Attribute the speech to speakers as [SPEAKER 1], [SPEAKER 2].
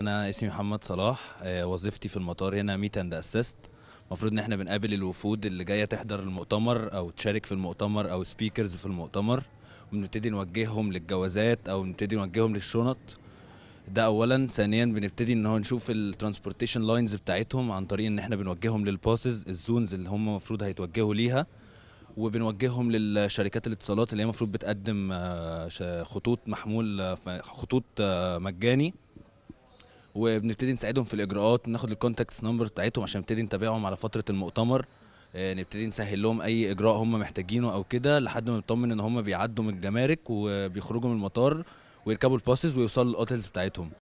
[SPEAKER 1] انا اسمي محمد صلاح آه، وظيفتي في المطار هنا ميت اند اسيست المفروض ان احنا بنقابل الوفود اللي جايه تحضر المؤتمر او تشارك في المؤتمر او سبيكرز في المؤتمر وبنبتدي نوجههم للجوازات او نبتدي نوجههم للشنط ده اولا ثانيا بنبتدي ان هو نشوف الترانسبورتيشن لاينز بتاعتهم عن طريق ان احنا بنوجههم للباسز الزونز اللي هم المفروض هيتوجهوا ليها وبنوجههم للشركات الاتصالات اللي هي المفروض بتقدم آه، خطوط محمول آه، خطوط مجاني وبنبتدي نساعدهم في الاجراءات ناخد الكونتاكت نمبر بتاعتهم عشان نبتدي نتابعهم على فتره المؤتمر آه، نبتدي نسهل لهم اي اجراء هم محتاجينه او كده لحد ما نطمن ان هم بيعدوا من الجمارك وبيخرجوا من المطار ويركبوا الباسز ويوصلوا للاوتيلز بتاعتهم